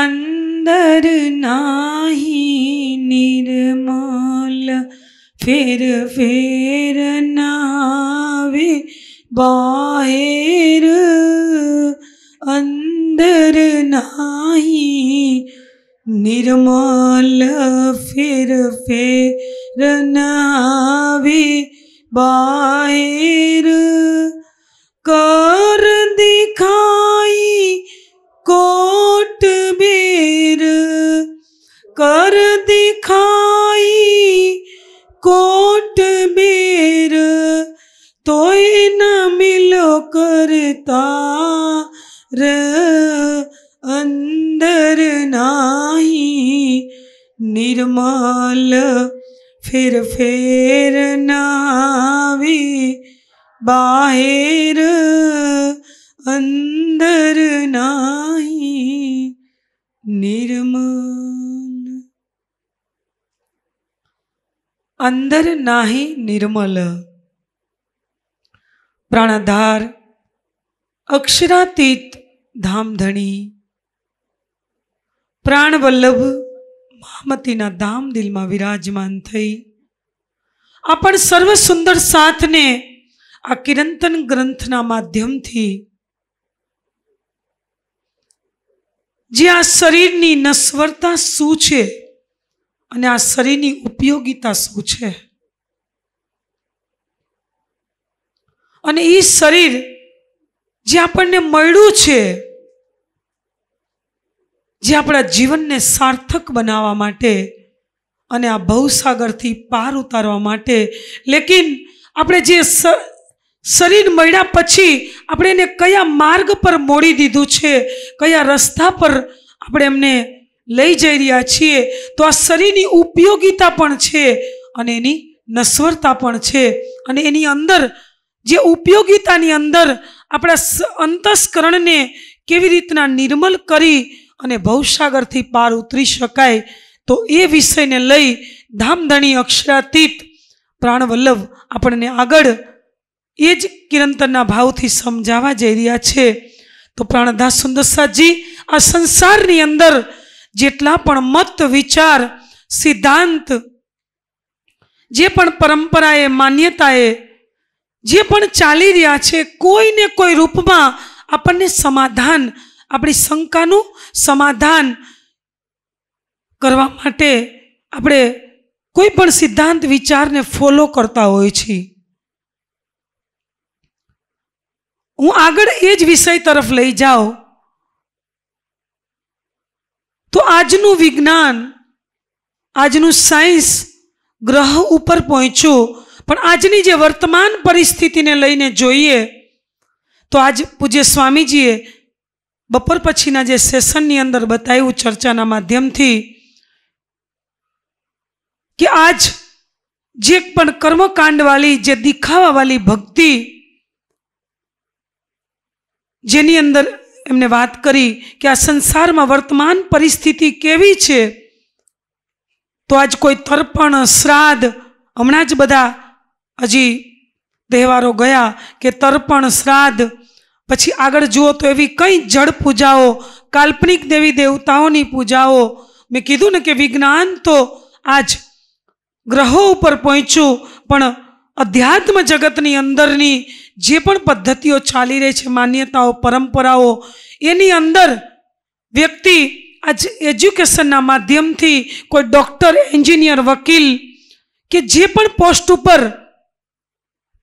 અંદર નાહી નિર્મલ ફેર ફેર નાવે બાહેર અંદર નાહી નિર્મલ ફેર ફેર નાવે બાહેર કર નિર્મલ ફેરફેર નાવે બાહેર અંદર નાહી નિર્મલ અંદર નાહી નિર્મલ પ્રાણાધાર અક્ષરાતીત ધામધણી પ્રાણવલ્લભ મહામતીના ધામ દિલમાં વિરાજમાન થઈ આ પણ સર્વ સુંદર સાથને આ કિરંતન ગ્રંથના માધ્યમથી જે આ શરીરની નશ્વરતા શું છે અને આ શરીરની ઉપયોગિતા શું છે અને એ શરીર જે આપણને મળ્યું છે જે આપણા જીવનને સાર્થક બનાવવા માટે અને આ ભવસાગરથી પાર ઉતારવા માટે લેકિન આપણે જે શરીર મળ્યા પછી આપણે એને કયા માર્ગ પર મોડી દીધું છે કયા રસ્તા પર આપણે એમને લઈ જઈ રહ્યા છીએ તો આ શરીરની ઉપયોગિતા પણ છે અને એની નશ્વરતા પણ છે અને એની અંદર જે ઉપયોગિતાની અંદર આપણા અંતસ્કરણને કેવી રીતના નિર્મલ કરી અને ભવસાગરથી પાર ઉતરી શકાય તો એ વિષયને લઈ ધામધણી અક્ષરાતીત પ્રાણવલ્લભ આપણને આગળ એ જ કિરંતનના ભાવથી સમજાવા જઈ રહ્યા છે તો પ્રાણદાસ સુંદરસાજી આ સંસારની અંદર જેટલા પણ મત વિચાર સિદ્ધાંત જે પણ પરંપરાએ માન્યતાએ જે પણ ચાલી રહ્યા છે કોઈને કોઈ રૂપમાં આપણને સમાધાન આપણી શંકાનું સમાધાન કરવા માટે આપણે કોઈ પણ સિદ્ધાંત વિચારને ફોલો કરતા હોય છીએ હું આગળ એ જ વિષય તરફ લઈ જાઉં તો આજનું વિજ્ઞાન આજનું સાયન્સ ગ્રહ ઉપર પહોંચ્યું પણ આજની જે વર્તમાન પરિસ્થિતિને લઈને જોઈએ તો આજ પૂજ્ય સ્વામીજીએ બપોર પછીના જે સેશનની અંદર બતાવ્યું ચર્ચાના માધ્યમથી કે આજ જે પણ કર્મકાંડવાળી જે દેખાવાવાળી ભક્તિ જેની અંદર એમને વાત કરી કે આ સંસારમાં વર્તમાન પરિસ્થિતિ કેવી છે તો આજ કોઈ તર્પણ શ્રાદ્ધ હમણાં જ બધા હજી તહેવારો ગયા કે તર્પણ શ્રાદ્ધ પછી આગળ જુઓ તો એવી કંઈ જળ પૂજાઓ કાલ્પનિક દેવી દેવતાઓની પૂજાઓ મેં કીધું ને કે વિજ્ઞાન તો આજ ગ્રહો ઉપર પહોંચ્યું પણ અધ્યાત્મ જગતની અંદરની જે પણ પદ્ધતિઓ ચાલી રહી છે માન્યતાઓ પરંપરાઓ એની અંદર વ્યક્તિ આજ એજ્યુકેશનના માધ્યમથી કોઈ ડૉક્ટર એન્જિનિયર વકીલ કે જે પણ પોસ્ટ ઉપર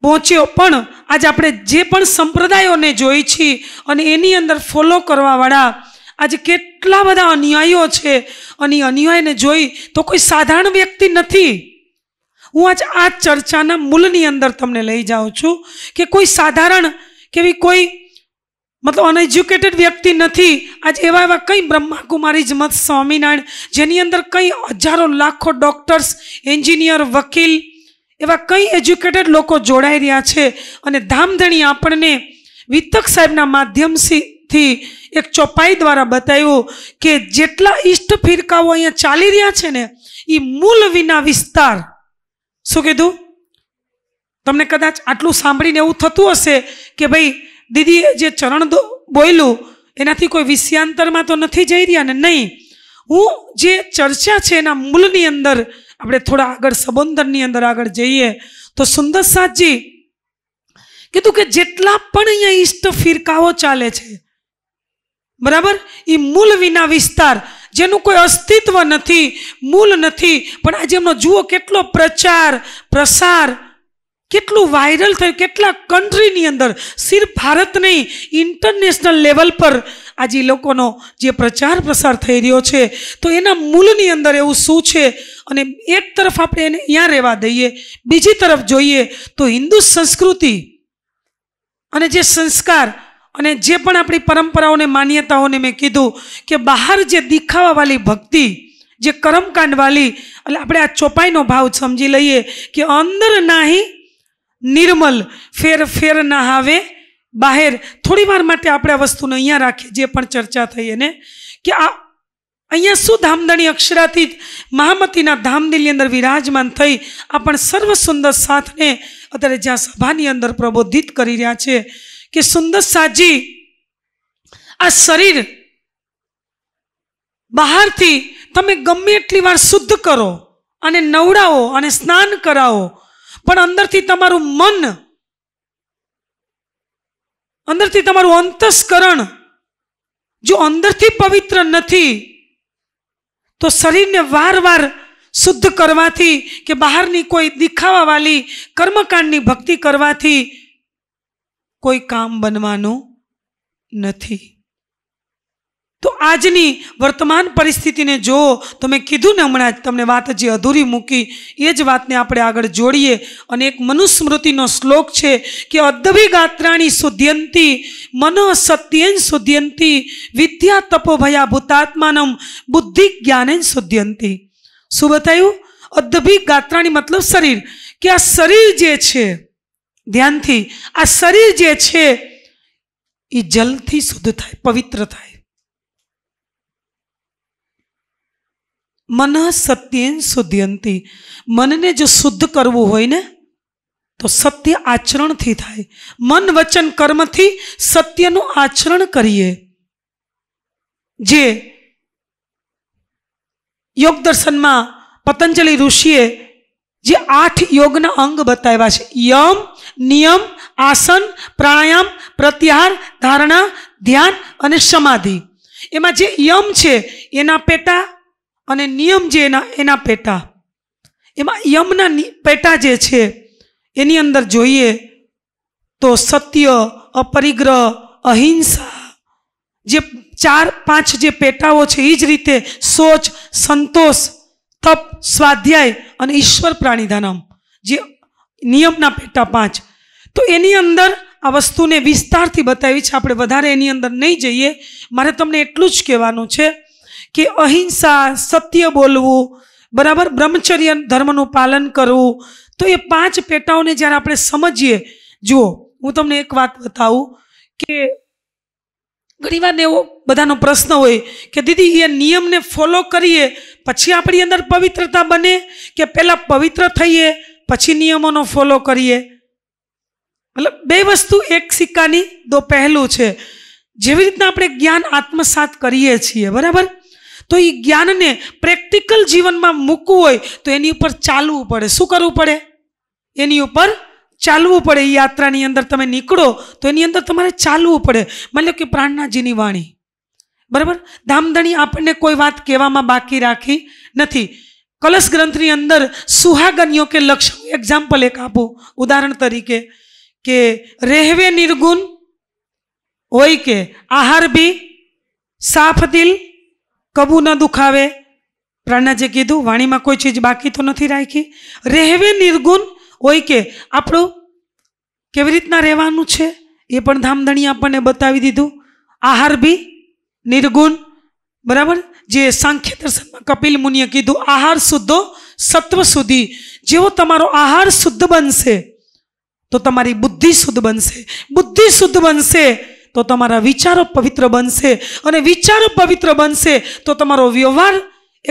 પહોંચ્યો પણ આજે આપણે જે પણ સંપ્રદાયોને જોઈ છીએ અને એની અંદર ફોલો કરવાવાળા આજે કેટલા બધા અન્યાયો છે અને અન્યાયને જોઈ તો કોઈ સાધારણ વ્યક્તિ નથી હું આજ આ ચર્ચાના મૂલની અંદર તમને લઈ જાઉં છું કે કોઈ સાધારણ કેવી કોઈ મતલબ અનએજ્યુકેટેડ વ્યક્તિ નથી આજ એવા એવા કંઈ બ્રહ્માકુમારી જ મત સ્વામિનારાયણ જેની અંદર કંઈ હજારો લાખો ડૉક્ટર્સ એન્જિનિયર વકીલ એવા કઈ એજ્યુકેટેડ લોકો જોડાઈ રહ્યા છે અને ધામધણી આપણને વિતક સાહેબના માધ્યમથી એક ચોપાઈ દ્વારા બતાવ્યું કે જેટલા ઈષ્ટ ફિરકાઓ અહીંયા ચાલી રહ્યા છે ને એ મૂલ વિના વિસ્તાર શું કીધું તમને કદાચ આટલું સાંભળીને એવું થતું હશે કે ભાઈ દીદીએ જે ચરણ બોલ્યું એનાથી કોઈ વિષયાંતરમાં તો નથી જઈ રહ્યા ને નહીં હું જે ચર્ચા છે એના મૂળની અંદર આપણે થોડા આગળ સંબોધનની અંદર આગળ જઈએ તો સુંદર સાતજી કીધું કે જેટલા પણ અહીંયા ઈષ્ટ ફિરકાઓ ચાલે છે બરાબર એ મૂલ વિના વિસ્તાર જેનું કોઈ અસ્તિત્વ નથી મૂલ નથી પણ આજે એમનો જુઓ કેટલો પ્રચાર પ્રસાર કેટલું વાયરલ થયું કેટલા કન્ટ્રીની અંદર સિર્ફ ભારત નહીં ઇન્ટરનેશનલ લેવલ પર આજે લોકોનો જે પ્રચાર પ્રસાર થઈ રહ્યો છે તો એના મૂળની અંદર એવું શું છે અને એક તરફ આપણે એને ત્યાં રહેવા દઈએ બીજી તરફ જોઈએ તો હિન્દુ સંસ્કૃતિ અને જે સંસ્કાર અને જે પણ આપણી પરંપરાઓને માન્યતાઓને મેં કીધું કે બહાર જે દેખાવાવાળી ભક્તિ જે કરમકાંડવાળી એટલે આપણે આ ચોપાઈનો ભાવ સમજી લઈએ કે અંદર નાહી નિર્મલ ફેર ફેર ના આવે બહાર થોડી વાર માટે આપણે આ વસ્તુને અહીંયા રાખીએ જે પણ ચર્ચા થઈ એને કે આ અહીંયા શું ધામધણી અક્ષરાથી મહામતીના ધામદિલની અંદર વિરાજમાન થઈ આ પણ સર્વ સુંદર સાથને અત્યારે જ્યાં સભાની અંદર પ્રબોધિત કરી રહ્યા છે કે સુંદર સાજી આ શરીર બહારથી તમે ગમે એટલી વાર શુદ્ધ કરો અને નવડાવો અને સ્નાન કરાવો પણ અંદરથી તમારું મન અંદરથી તમારું અંતસ્કરણ જો અંદરથી પવિત્ર નથી તો શરીરને વાર વાર શુદ્ધ કરવાથી કે બહારની કોઈ દેખાવાવાળી કર્મકાંડની ભક્તિ કરવાથી કોઈ કામ બનવાનું નથી તો આજની વર્તમાન પરિસ્થિતિને જો તો મેં કીધું ને હમણાં જ તમને વાત જે અધૂરી મૂકી એ જ વાતને આપણે આગળ જોડીએ અને એક મનુસ્મૃતિનો શ્લોક છે કે અદ્ધવી ગાત્રાણી શુદ્ધ્યંતી મન સત્યેન શુદ્ધ્યંતી વિદ્યા તપો ભયા ભૂતાત્માનમ બુદ્ધિ જ્ઞાનેન શુદ્ધ્યંતી શું બતાવ્યું અદ્ધભી ગાત્રાણી મતલબ શરીર કે આ શરીર જે છે ધ્યાનથી આ શરીર જે છે એ જલથી શુદ્ધ થાય પવિત્ર થાય મન સત્યેન શુદ્ધયંતી મનને જો શુદ્ધ કરવું હોય ને તો સત્ય આચરણથી થાય મન વચન કર્મથી સત્યનું આચરણ કરીએ જે યોગ દર્શનમાં પતંજલિ ઋષિએ જે આઠ યોગના અંગ બતાવ્યા છે યમ નિયમ આસન પ્રાણાયામ પ્રત્યાહાર ધારણા ધ્યાન અને સમાધિ એમાં જે યમ છે એના પેટા અને નિયમ જે એના એના પેટા એમાં યમના પેટા જે છે એની અંદર જોઈએ તો સત્ય અપરિગ્રહ અહિંસા જે ચાર પાંચ જે પેટાઓ છે એ જ રીતે સોચ સંતોષ તપ સ્વાધ્યાય અને ઈશ્વર પ્રાણીધાનમ જે નિયમના પેટા પાંચ તો એની અંદર આ વસ્તુને વિસ્તારથી બતાવી છે આપણે વધારે એની અંદર નહીં જઈએ મારે તમને એટલું જ કહેવાનું છે કે અહિંસા સત્ય બોલવું બરાબર બ્રહ્મચર્ય ધર્મનું પાલન કરવું તો એ પાંચ પેટાઓને જ્યારે આપણે સમજીએ જુઓ હું તમને એક વાત બતાવું કે ઘણીવાર એવો બધાનો પ્રશ્ન હોય કે દીદી એ નિયમને ફોલો કરીએ પછી આપણી અંદર પવિત્રતા બને કે પહેલાં પવિત્ર થઈએ પછી નિયમોનો ફોલો કરીએ મતલબ બે વસ્તુ એક સિક્કાની દો પહેલું છે જેવી રીતના આપણે જ્ઞાન આત્મસાત કરીએ છીએ બરાબર તો એ જ્ઞાનને પ્રેક્ટિકલ જીવનમાં મૂકવું હોય તો એની ઉપર ચાલવું પડે શું કરવું પડે એની ઉપર ચાલવું પડે એ યાત્રાની અંદર તમે નીકળો તો એની અંદર તમારે ચાલવું પડે માની લો કે પ્રાણનાથજીની વાણી બરાબર ધામધણી આપણને કોઈ વાત કહેવામાં બાકી રાખી નથી કલશ ગ્રંથની અંદર સુહાગનીઓ કે લક્ષણ એક્ઝામ્પલ એક આપો ઉદાહરણ તરીકે કે રહેવે નિર્ગુણ હોય કે આહાર ભી સાફ દિલ કબૂ ન દુખાવે પ્રાણાજે કીધું વાણીમાં કોઈ ચીજ બાકી તો નથી રાખી રહેવે નિર્ગુણ હોય કે આપણું કેવી રીતના રહેવાનું છે એ પણ ધામધણી આપણને બતાવી દીધું આહાર બી નિર્ગુણ બરાબર જે સાંખ્ય દર્શનમાં કપિલ મુનિએ કીધું આહાર શુદ્ધો સત્વ સુધી જેવો તમારો આહાર શુદ્ધ બનશે તો તમારી બુદ્ધિ શુદ્ધ બનશે બુદ્ધિ શુદ્ધ બનશે તો તમારા વિચારો પવિત્ર બનશે અને વિચારો પવિત્ર બનશે તો તમારો વ્યવહાર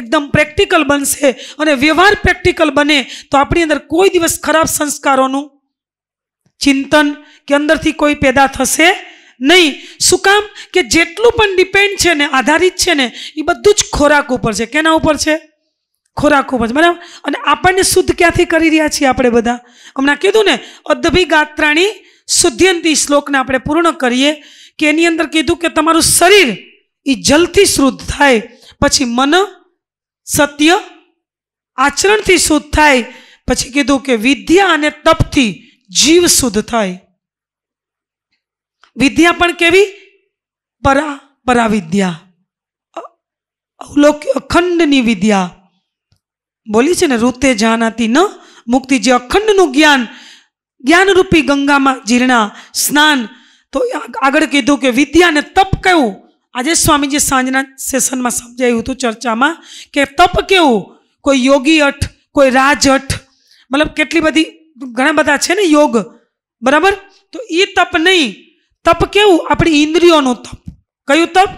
એકદમ પ્રેક્ટિકલ બનશે અને વ્યવહાર પ્રેક્ટિકલ બને તો આપણી અંદર કોઈ દિવસ ખરાબ સંસ્કારોનું ચિંતન કે અંદરથી કોઈ પેદા થશે નહીં શું કામ કે જેટલું પણ ડિપેન્ડ છે ને આધારિત છે ને એ બધું જ ખોરાક ઉપર છે કેના ઉપર છે ખોરાક ઉપર છે બરાબર અને આપણને શુદ્ધ ક્યાંથી કરી રહ્યા છીએ આપણે બધા હમણાં કીધું ને અદભી ગાત્રાણી શુદ્ધ્યંતી શ્લોકને આપણે પૂર્ણ કરીએ કે એની અંદર કીધું કે તમારું શરીર એ જલથી શુદ્ધ થાય પછી મન સત્ય આચરણથી શુદ્ધ થાય પછી કીધું કે વિદ્યા અને તપથી જીવ શુદ્ધ થાય વિદ્યા પણ કેવી પરા પરાવિદ્યા અવલોક્ય અખંડની વિદ્યા બોલી છે ને રૂતે જાનાતી ન મુક્તિ જે અખંડનું જ્ઞાન જ્ઞાનરૂપી ગંગામાં જીર્ણા સ્નાન તો આગળ કીધું કે વિદ્યા ને તપ કેવું આજે સ્વામીજી સાંજના સેશનમાં સમજાયું હતું ચર્ચામાં કે તપ કેવું કોઈ યોગી અઠ કોઈ રાજ અઠ મતલબ કેટલી બધી ઘણા બધા છે ને યોગ બરાબર તો એ તપ નહીં તપ કેવું આપણી ઇન્દ્રિયોનું તપ કયું તપ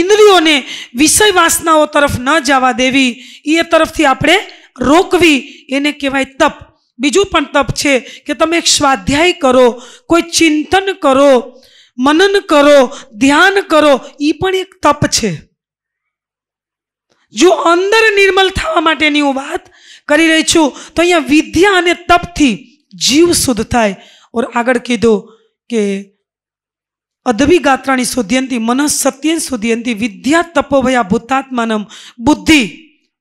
ઇન્દ્રિયોને વિષય વાસનાઓ તરફ ન જવા દેવી એ તરફથી આપણે રોકવી એને કહેવાય તપ બીજું પણ તપ છે કે તમે એક સ્વાધ્યાય કરો કોઈ ચિંતન કરો મનન કરો ધ્યાન કરો એ પણ એક તપ છે જો અંદર નિર્મલ થવા માટેની હું વાત કરી રહી છું તો અહીંયા વિદ્યા અને તપથી જીવ શુદ્ધ થાય ઓર આગળ કીધું કે અદભી ગાત્રાની શુદ્ધિયંતી મન સત્યન શુદ્ધિયંતી વિદ્યા તપોભયા ભૂતાત્માનમ બુદ્ધિ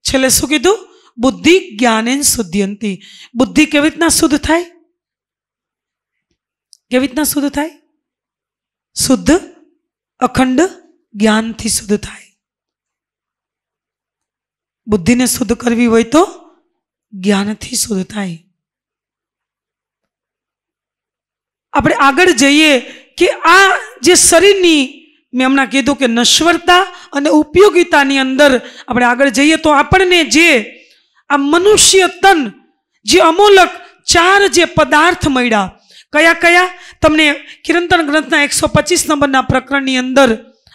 છેલ્લે શું કીધું બુદ્ધિ જ્ઞાનેન શુદ્ધિયંતી બુદ્ધિ કેવી રીતના શુદ્ધ થાય કેવી રીતના શુદ્ધ થાય શુદ્ધ અખંડ જ્ઞાનથી શુદ્ધ થાય બુદ્ધિને શુદ્ધ કરવી હોય તો જ્ઞાનથી શુદ્ધ થાય આપણે આગળ જઈએ કે આ જે શરીરની મેં હમણાં કીધું કે નશ્વરતા અને ઉપયોગિતાની અંદર આપણે આગળ જઈએ તો આપણને જે આ મનુષ્ય તન જે અમૂલક ચાર જે પદાર્થ મળ્યા કયા કયા તમને કિરંતન ગ્રંથના એકસો પચીસ નંબરના પ્રકરણની અંદર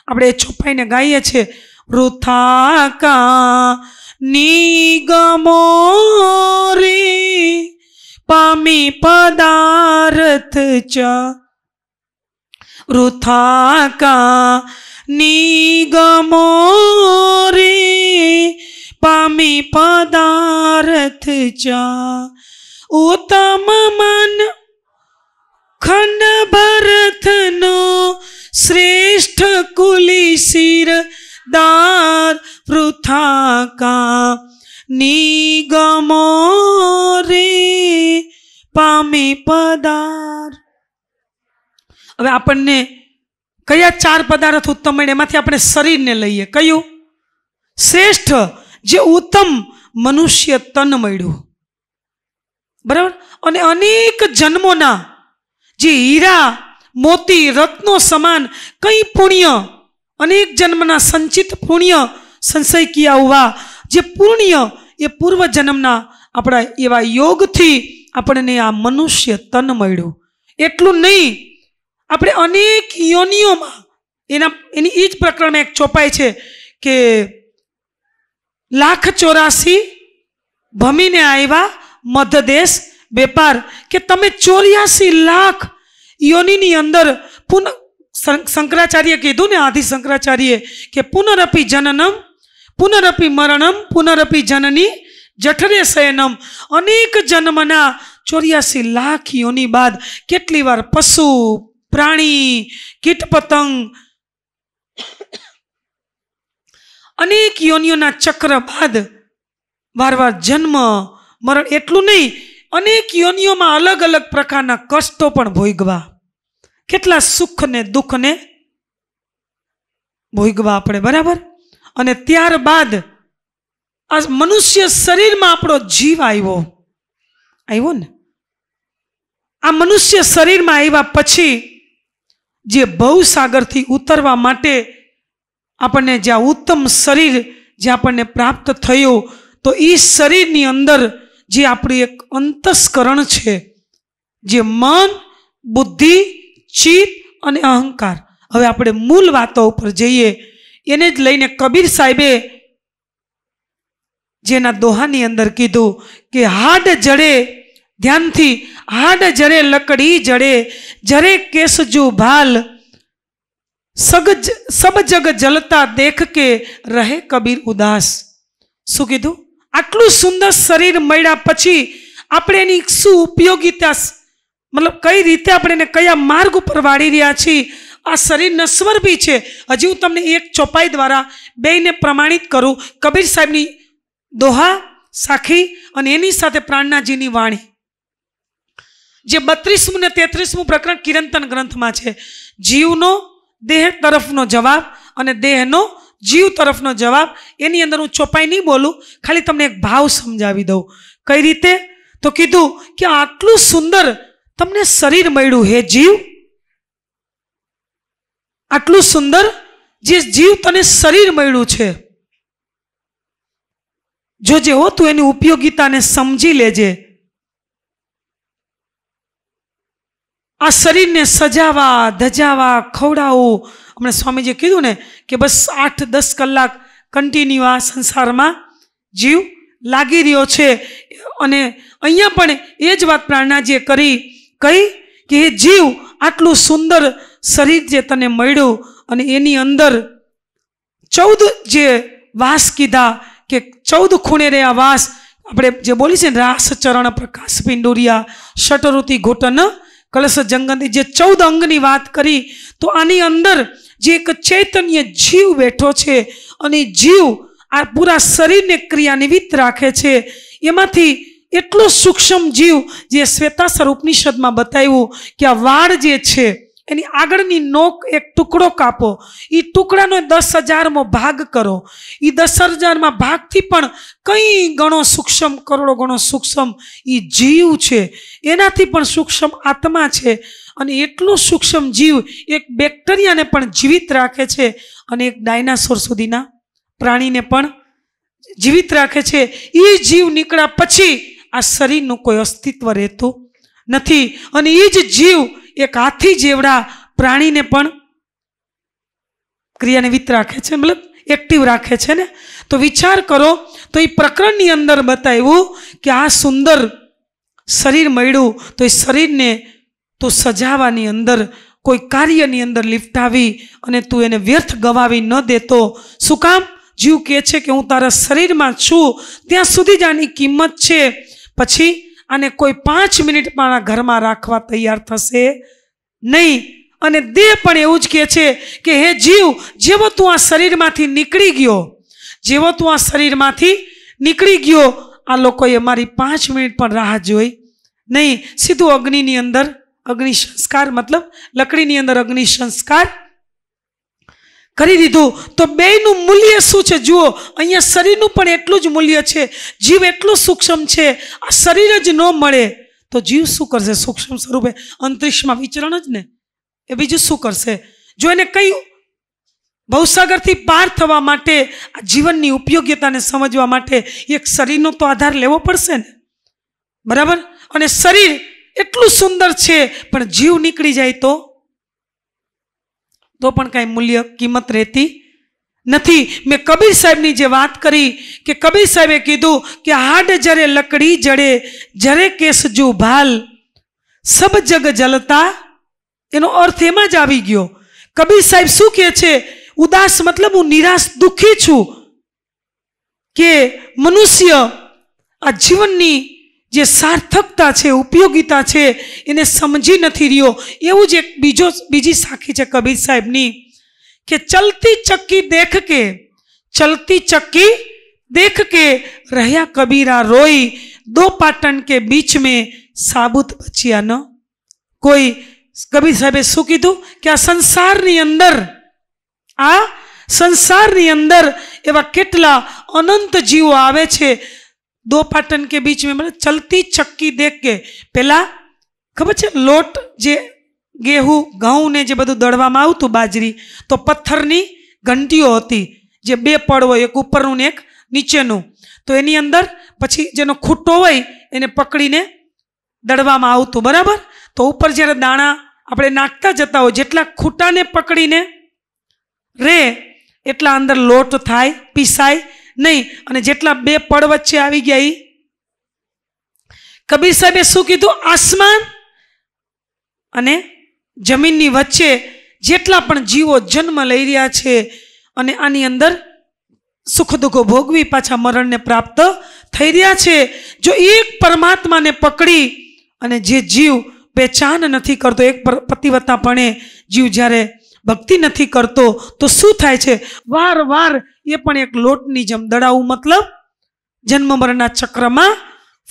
આપણે છુપાઈને ગાઈએ છીએ વૃથાકા નિગમો રે પામી પદાર્થ ચ વૃથાકા નિગમો રે પામી પદાર્થ ચા ઉત્તમ મન ખંડ ભરતનો શ્રેષ્ઠ કુલી શિર દાર વૃથા કા નિગમો રે પામી પદાર હવે આપણને કયા ચાર પદાર્થ ઉત્તમ એમાંથી આપણે શરીરને લઈએ કયું શ્રેષ્ઠ જે ઉત્તમ મનુષ્ય તન મળ્યું બરાબર અને અનેક જન્મોના જે હીરા મોતી રત્નો સમાન કંઈ પુણ્ય અનેક જન્મના સંચિત પુણ્ય સંશય કિયા હોવા જે પુણ્ય એ પૂર્વ જન્મના આપણા એવા યોગથી આપણને આ મનુષ્ય તન મળ્યું એટલું નહીં આપણે અનેક યોનિઓમાં એના એની એ જ પ્રકરણમાં એક ચોપાય છે કે लाख चौरासी भमी ने आया मध्य देश वेपार के ते चौरियासी लाख योनि अंदर पुनः शंकराचार्य कीधु ने आदि शंकराचार्य के पुनरअपि जननम पुनरअपि मरणम पुनरअपि जननी जठरे शयनम अनेक जन्मना चौरियासी लाख योनि बाद के पशु प्राणी कीट पतंग અનેક યોનિઓના ચક્ર બાદ વારવાર જન્મ મરણ એટલું નહીં અનેક યોનિઓમાં અલગ અલગ પ્રકારના કષ્ટો પણ ભોગવા કેટલા સુખ ને દુઃખને ભોગવા આપણે બરાબર અને ત્યારબાદ આ મનુષ્ય શરીરમાં આપણો જીવ આવ્યો આવ્યો ને આ મનુષ્ય શરીરમાં આવ્યા પછી જે ભવસાગરથી ઉતરવા માટે આપણને જ્યાં ઉત્તમ શરીર જે આપણને પ્રાપ્ત થયું તો એ શરીરની અંદર જે આપણું એક અંતસ્કરણ છે જે મન બુદ્ધિ ચિત્ત અને અહંકાર હવે આપણે મૂળ વાતો ઉપર જઈએ એને જ લઈને કબીર સાહેબે જેના દોહાની અંદર કીધું કે હાડ જડે ધ્યાનથી હાડ જડે લકડી જડે જરે કેસ જો ભાલ સગજ સબ જગ જલતા દેખ કે રહે કબીર ઉદાસ શું કીધું આટલું સુંદર શરીર મળ્યા પછી આપણે એની શું ઉપયોગીતા મતલબ કઈ રીતે આપણે એને કયા માર્ગ ઉપર વાળી રહ્યા છીએ આ શરીર નશ્વર બી છે હજી હું તમને એક ચોપાઈ દ્વારા બેને પ્રમાણિત કરું કબીર સાહેબની દોહા સાખી અને એની સાથે પ્રાણનાજીની વાણી જે બત્રીસમું ને તેત્રીસમું પ્રકરણ કિરંતન ગ્રંથમાં છે જીવનો દેહ તરફનો જવાબ અને દેહનો જીવ તરફનો જવાબ એની અંદર હું ચોપાઈ નહીં બોલું ખાલી તમને એક ભાવ સમજાવી દઉં કઈ રીતે તો કીધું કે આટલું સુંદર તમને શરીર મળ્યું હે જીવ આટલું સુંદર જે જીવ તને શરીર મળ્યું છે જો જે તું એની ઉપયોગિતાને સમજી લેજે આ શરીરને સજાવા ધજાવા ખવડાવવું હમણાં સ્વામીજીએ કીધું ને કે બસ આઠ દસ કલાક કન્ટિન્યુ આ સંસારમાં જીવ લાગી રહ્યો છે અને અહીંયા પણ એ જ વાત પ્રાણાજીએ કરી કહી કે એ જીવ આટલું સુંદર શરીર જે તને મળ્યું અને એની અંદર ચૌદ જે વાસ કીધા કે ચૌદ ખૂણે રહ્યા વાસ આપણે જે બોલી છે ને રાસ ચરણ પ્રકાશ પિંડુરિયા શટરુતિ ઘૂંટન કલશ જંગલની જે ચૌદ અંગની વાત કરી તો આની અંદર જે એક ચૈતન્ય જીવ બેઠો છે અને જીવ આ પૂરા શરીરને ક્રિયા નિવિત રાખે છે એમાંથી એટલો સૂક્ષ્મ જીવ જે શ્વેતા સ્વરૂપનિષદમાં બતાવ્યું કે આ વાળ જે છે એની આગળની નોક એક ટુકડો કાપો એ ટુકડાનો દસ હજારમાં ભાગ કરો એ દસ હજારમાં ભાગથી પણ કંઈ ગણો સૂક્ષ્મ કરોડો ગણો સૂક્ષ્મ એ જીવ છે એનાથી પણ સૂક્ષ્મ આત્મા છે અને એટલું સૂક્ષ્મ જીવ એક બેક્ટેરિયાને પણ જીવિત રાખે છે અને એક ડાયનાસોર સુધીના પ્રાણીને પણ જીવિત રાખે છે એ જીવ નીકળ્યા પછી આ શરીરનું કોઈ અસ્તિત્વ રહેતું નથી અને એ જ જીવ એક હાથી જેવડા પ્રાણીને પણ ક્રિયાન્વિત રાખે છે મતલબ એક્ટિવ રાખે છે ને તો વિચાર કરો તો એ પ્રકરણની અંદર બતાવ્યું કે આ સુંદર શરીર મળ્યું તો એ શરીરને તું સજાવાની અંદર કોઈ કાર્યની અંદર લિફટાવી અને તું એને વ્યર્થ ગવાવી ન દેતો શું કામ જીવ કહે છે કે હું તારા શરીરમાં છું ત્યાં સુધી જ આની કિંમત છે પછી અને કોઈ પાંચ મિનિટ મારા ઘરમાં રાખવા તૈયાર થશે નહીં અને દેહ પણ એવું જ કહે છે કે હે જીવ જેવો તું આ શરીરમાંથી નીકળી ગયો જેવો તું આ શરીરમાંથી નીકળી ગયો આ લોકોએ મારી પાંચ મિનિટ પણ રાહ જોઈ નહીં સીધું અગ્નિની અંદર અગ્નિ સંસ્કાર મતલબ લકડીની અંદર અગ્નિ સંસ્કાર કરી દીધું તો બેયનું મૂલ્ય શું છે જુઓ અહીંયા શરીરનું પણ એટલું જ મૂલ્ય છે જીવ એટલું સૂક્ષ્મ છે આ શરીર જ ન મળે તો જીવ શું કરશે સૂક્ષ્મ સ્વરૂપે અંતરિક્ષમાં વિચરણ જ ને એ બીજું શું કરશે જો એને કહ્યું ભવસાગરથી પાર થવા માટે આ જીવનની ઉપયોગ્યતાને સમજવા માટે એક શરીરનો તો આધાર લેવો પડશે ને બરાબર અને શરીર એટલું સુંદર છે પણ જીવ નીકળી જાય તો તો પણ કાંઈ મૂલ્ય કિંમત રહેતી નથી મેં કબીર સાહેબની જે વાત કરી કે કબીર સાહેબે કીધું કે હાડ જરે લકડી જડે જરે કેસ જુ ભાલ સબ જગ જલતા એનો અર્થ એમાં જ આવી ગયો કબીર સાહેબ શું કહે છે ઉદાસ મતલબ હું નિરાશ દુઃખી છું કે મનુષ્ય આ જીવનની જે સાર્થકતા છે ઉપયોગિતા છે એને સમજી નથી રહ્યો એવું જ એક બીજો બીજી સાખી છે કબીર સાહેબની કે ચલતી ચક્કી દેખ કે ચલતી ચક્કી દેખ કે રહ્યા કબીરા રોઈ દો પાટણ કે બીચ મેં સાબુત બચ્યા ન કોઈ કબીર સાહેબે શું કીધું કે આ સંસારની અંદર આ સંસારની અંદર એવા કેટલા અનંત જીવો આવે છે દો फाटन કે बीच में मतलब चलती ચક્કી દેખ કે પહેલાં ખબર છે લોટ જે ગેહું ઘઉંને જે બધું દળવામાં આવતું બાજરી તો પથ્થરની ઘંટીઓ હતી જે બે પડ હોય એક ઉપરનું ને એક નીચેનું તો એની અંદર પછી જેનો ખૂટો હોય એને પકડીને દળવામાં આવતું બરાબર તો ઉપર જ્યારે દાણા આપણે નાખતા જતા હોય જેટલા ખૂટાને પકડીને રે એટલા અંદર લોટ થાય પીસાય નહીં અને જેટલા બે પડ વચ્ચે આવી ગયા એ કબીર સાહેબે શું કીધું આસમાન અને જમીનની વચ્ચે જેટલા પણ જીવો જન્મ લઈ રહ્યા છે અને આની અંદર સુખ દુઃખો ભોગવી પાછા મરણને પ્રાપ્ત થઈ રહ્યા છે જો એક પરમાત્માને પકડી અને જે જીવ બેચાન નથી કરતો એક પતિવતાપણે જીવ જ્યારે ભક્તિ નથી કરતો તો શું થાય છે વાર વાર એ પણ એક લોટની જેમ દડાવું મતલબ જન્મ મરણના ચક્રમાં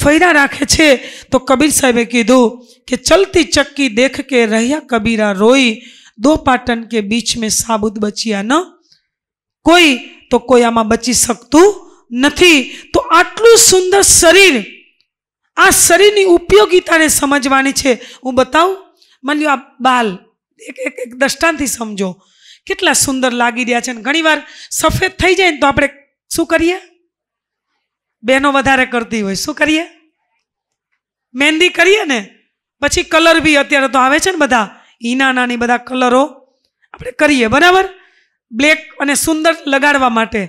ફૈરા રાખે છે તો કબીર સાહેબે કીધું કે ચલતી ચક્કી દેખ કે રહ્યા કબીરા રોઈ દો પાટન કે બીચ મેં સાબુત બચ્યા ન કોઈ તો કોઈ આમાં બચી શકતું નથી તો આટલું સુંદર શરીર આ શરીરની ઉપયોગિતાને સમજવાની છે હું બતાવું માની લ્યો આ બાલ એક એક એક દ્રષ્ટાંતથી સમજો કેટલા સુંદર લાગી રહ્યા છે અને ઘણીવાર સફેદ થઈ જાય ને તો આપણે શું કરીએ બહેનો વધારે કરતી હોય શું કરીએ મહેંદી કરીએ ને પછી કલર બી અત્યારે તો આવે છે ને બધા ઈના નાની બધા કલરો આપણે કરીએ બરાબર બ્લેક અને સુંદર લગાડવા માટે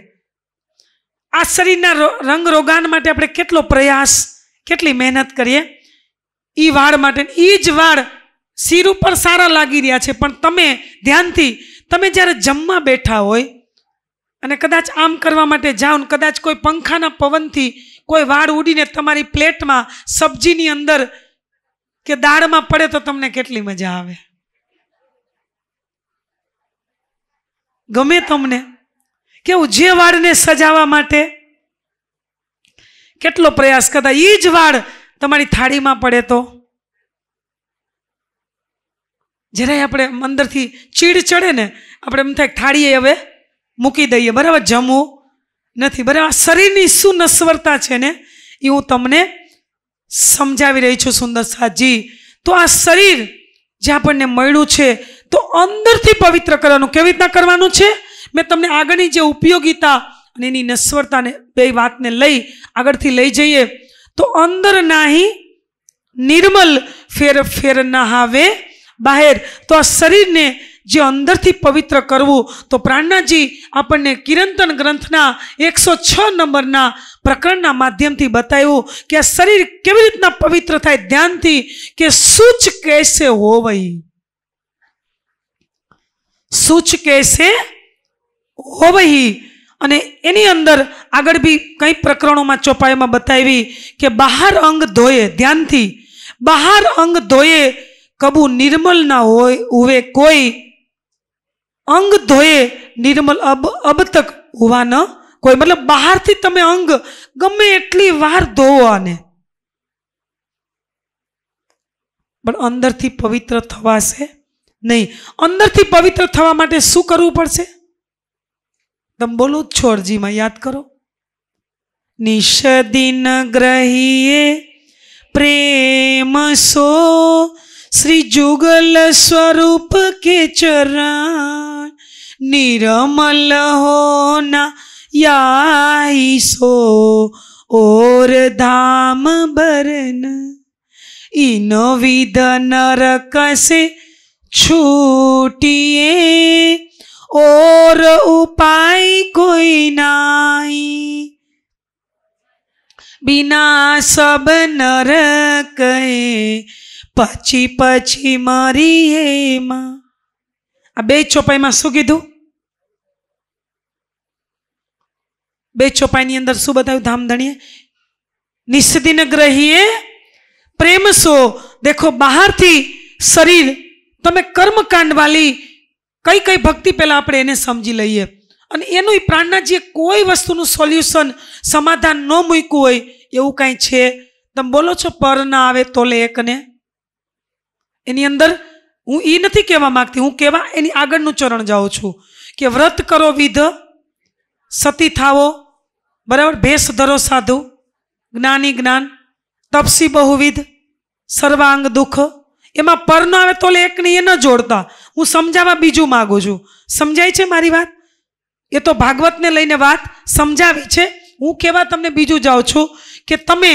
આ શરીરના રંગ રોગાન માટે આપણે કેટલો પ્રયાસ કેટલી મહેનત કરીએ એ વાળ માટે એ જ વાળ શિર ઉપર સારા લાગી રહ્યા છે પણ તમે ધ્યાનથી તમે જ્યારે જમવા બેઠા હોય અને કદાચ આમ કરવા માટે જાઓ ને કદાચ કોઈ પંખાના પવનથી કોઈ વાળ ઉડીને તમારી પ્લેટમાં સબ્જીની અંદર કે દાળમાં પડે તો તમને કેટલી મજા આવે ગમે તમને કેવું જે વાળને સજાવવા માટે કેટલો પ્રયાસ કરતા એ જ વાળ તમારી થાળીમાં પડે તો જરાય આપણે અંદરથી ચીડ ચડે ને આપણે એમ થાય થાળીએ હવે મૂકી દઈએ બરાબર જમવું નથી બરાબર શરીરની શું નસ્વરતા છે ને એ હું તમને સમજાવી રહી છું સુંદર સાજી તો આ શરીર જે આપણને મળ્યું છે તો અંદરથી પવિત્ર કરવાનું કેવી રીતના કરવાનું છે મેં તમને આગળની જે ઉપયોગીતા અને એની નશ્વરતાને બે વાતને લઈ આગળથી લઈ જઈએ તો અંદર નાહી નિર્મલ ફેર ફેર નહાવે બહાર તો આ શરીરને જે અંદરથી પવિત્ર કરવું તો પ્રાણનાજી આપણને કિરંતન ગ્રંથના એકસો છ નંબરના પ્રકરણના માધ્યમથી બતાવ્યું કે આ શરીર કેવી રીતના પવિત્ર થાય ધ્યાનથી કે સૂચ કેસે હોવઈ સૂચ કેસે હોવહી અને એની અંદર આગળ બી કઈ પ્રકરણોમાં ચોપાઈમાં બતાવી કે બહાર અંગ ધોયે ધ્યાનથી બહાર અંગ ધોયે કબુ નિર્મલ ના હોય ઉવે કોઈ અંગ ધોયે નિર્મલ અબ અબ તક હોવા ન કોઈ મતલબ બહારથી તમે અંગ ગમે એટલી વાર ધોવો આને પણ અંદરથી પવિત્ર થવાશે નહીં અંદરથી પવિત્ર થવા માટે શું કરવું પડશે તમે બોલો છો અરજીમાં યાદ કરો નિષદિન ગ્રહીએ પ્રેમ સો श्री जुगल स्वरूप के चरण निर्मल हो याही सो और धाम भरन इन विद नरक से छूटिए और उपाय कोई नाही बिना सब नरक પછી પછી મારી એમાં આ બે ચોપાઈમાં શું કીધું બે ચોપાઈની અંદર શું બતાવ્યું ધામધણીએ નિસ્દિન ગ્રહીએ પ્રેમ સો દેખો બહારથી શરીર તમે કર્મકાંડવાલી કઈ કઈ ભક્તિ પહેલાં આપણે એને સમજી લઈએ અને એનું પ્રાણના જે કોઈ વસ્તુનું સોલ્યુશન સમાધાન ન મૂક્યું હોય એવું કાંઈ છે તમે બોલો છો પર ના આવે તો લે એકને એની અંદર હું એ નથી કહેવા માગતી હું કહેવા એની આગળનું ચરણ જાઉં છું કે વ્રત કરો વિધ સતી થાવો બરાબર ભેસ ધરો સાધુ જ્ઞાની જ્ઞાન તપસી બહુવિધ સર્વાંગ દુઃખ એમાં પર ન આવે તો એકને એ ન જોડતા હું સમજાવવા બીજું માગું છું સમજાય છે મારી વાત એ તો ભાગવતને લઈને વાત સમજાવી છે હું કહેવા તમને બીજું જાઉં છું કે તમે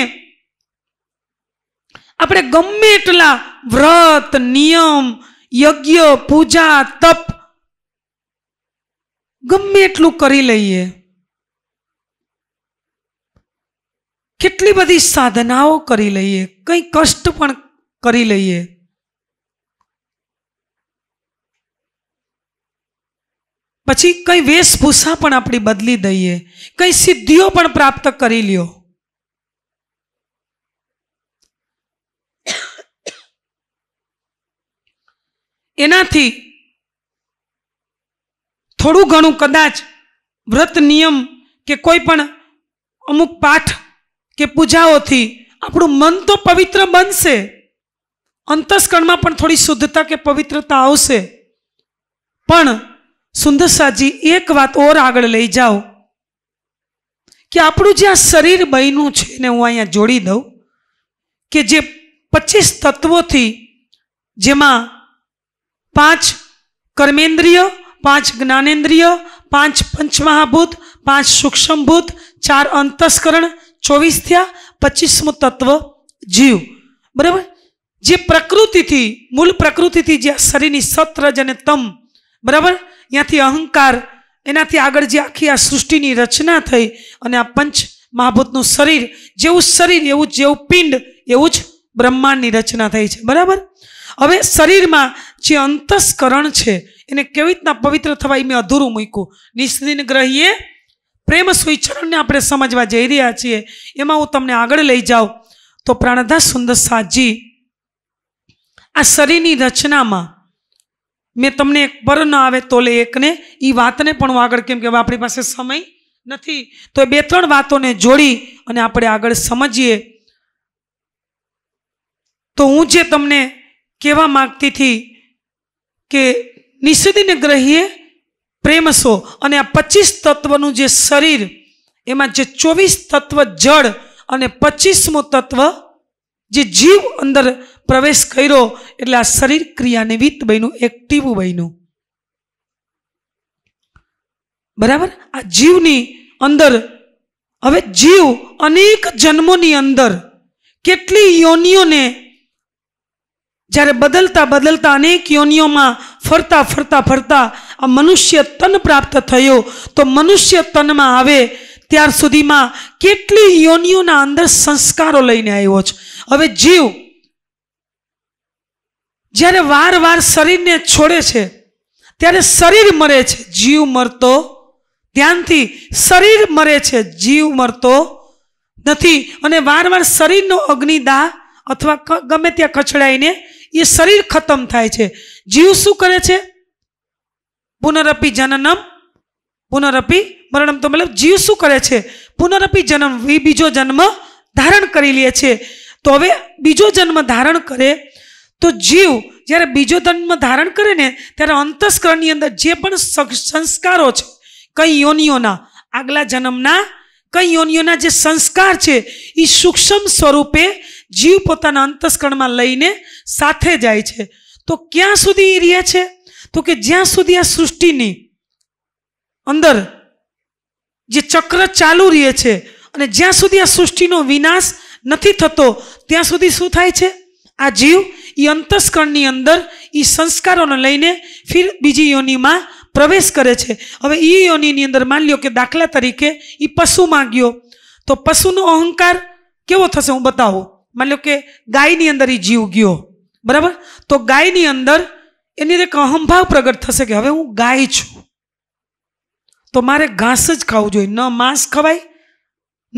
આપણે ગમે એટલા વ્રત નિયમ યજ્ઞ પૂજા તપ ગમે એટલું કરી લઈએ કેટલી બધી સાધનાઓ કરી લઈએ કંઈ કષ્ટ પણ કરી લઈએ પછી કંઈ વેશભૂષા પણ આપણી બદલી દઈએ કંઈ સિદ્ધિઓ પણ પ્રાપ્ત કરી લ્યો એનાથી થોડું ઘણું કદાચ વ્રત નિયમ કે કોઈ પણ અમુક પાઠ કે પૂજાઓથી આપણું મન તો પવિત્ર બનશે અંતસ્કરણમાં પણ થોડી શુદ્ધતા કે પવિત્રતા આવશે પણ સુંદરસાજી એક વાત ઓર આગળ લઈ જાઓ કે આપણું જે આ શરીર બન્યું છે એને હું અહીંયા જોડી દઉં કે જે પચીસ તત્વોથી જેમાં પાંચ કર્મેન્દ્રિય પાંચ જ્ઞાનેન્દ્રિય પાંચ પંચમહાભૂત પાંચ સૂક્ષ્મભૂત ચાર અંતસ્કરણ ચોવીસ થયા પચીસમું તત્વ જીવ બરાબર જે પ્રકૃતિથી મૂળ પ્રકૃતિથી જે શરીરની સત્રજ અને તમ બરાબર ત્યાંથી અહંકાર એનાથી આગળ જે આખી આ સૃષ્ટિની રચના થઈ અને આ પંચ મહાભૂતનું શરીર જેવું શરીર એવું જેવું પિંડ એવું જ બ્રહ્માંડની રચના થઈ છે બરાબર હવે શરીરમાં જે અંતસ્કરણ છે એને કેવી રીતના પવિત્ર થવા એ મેં અધૂરું મૂક્યું નિસ્તિન ગ્રહીએ પ્રેમ સુચરણને આપણે સમજવા જઈ રહ્યા છીએ એમાં હું તમને આગળ લઈ જાઉં તો પ્રાણદાસ સુંદર સાજી આ શરીરની રચનામાં મેં તમને એક પર ન આવે તો લે એકને એ વાતને પણ હું આગળ કેમ કે આપણી પાસે સમય નથી તો એ બે ત્રણ વાતોને જોડી અને આપણે આગળ સમજીએ તો હું જે તમને કહેવા માગતી હતી કે નિષેધીને ગ્રહીએ પ્રેમ સો અને આ પચીસ તત્વનું જે શરીર એમાં જે ચોવીસ તત્વ જળ અને પચીસમું તત્વ જે જીવ અંદર પ્રવેશ કર્યો એટલે આ શરીર ક્રિયાને ક્રિયાન્વિત બન્યું એક્ટિવ બન્યું બરાબર આ જીવની અંદર હવે જીવ અનેક જન્મોની અંદર કેટલી યોનિઓને જ્યારે બદલતા બદલતા અનેક યોનિઓમાં ફરતા ફરતા ફરતા આ મનુષ્ય તન પ્રાપ્ત થયો તો મનુષ્ય તનમાં આવે ત્યાર સુધીમાં કેટલી યોનિઓના અંદર સંસ્કારો લઈને આવ્યો છે હવે જીવ જ્યારે વાર વાર શરીરને છોડે છે ત્યારે શરીર મરે છે જીવ મરતો ધ્યાનથી શરીર મરે છે જીવ મરતો નથી અને વાર વાર શરીરનો અગ્નિદાહ અથવા ગમે ત્યાં કચડાઈને એ શરીર ખતમ થાય છે જીવ શું કરે છે પુનરપી જનનમ પુનરપી મરણમ તો મતલબ જીવ શું કરે છે પુનરપી જન્મ બીજો જન્મ ધારણ કરી લે છે તો હવે બીજો જન્મ ધારણ કરે તો જીવ જ્યારે બીજો જન્મ ધારણ કરે ને ત્યારે અંતસ્કરણની અંદર જે પણ સંસ્કારો છે કઈ યોનિઓના આગલા જન્મના કઈ યોનિઓના જે સંસ્કાર છે એ સૂક્ષ્મ સ્વરૂપે જીવ પોતાના અંતસ્કરણમાં લઈને સાથે જાય છે તો ક્યાં સુધી એ રહે છે તો કે જ્યાં સુધી આ સૃષ્ટિની અંદર જે ચક્ર ચાલુ રહે છે અને જ્યાં સુધી આ સૃષ્ટિનો વિનાશ નથી થતો ત્યાં સુધી શું થાય છે આ જીવ એ અંતસ્કરણની અંદર એ સંસ્કારોને લઈને ફિર બીજી યોનિમાં પ્રવેશ કરે છે હવે એ યોનિની અંદર માન લ્યો કે દાખલા તરીકે એ પશુ ગયો તો પશુનો અહંકાર કેવો થશે હું બતાવું માની લો કે ગાયની અંદર એ જીવ ગયો બરાબર તો ગાયની અંદર એની અંદર એક અહંભાવ પ્રગટ થશે કે હવે હું ગાય છું તો મારે ઘાસ જ ખાવું જોઈએ ન માંસ ખવાય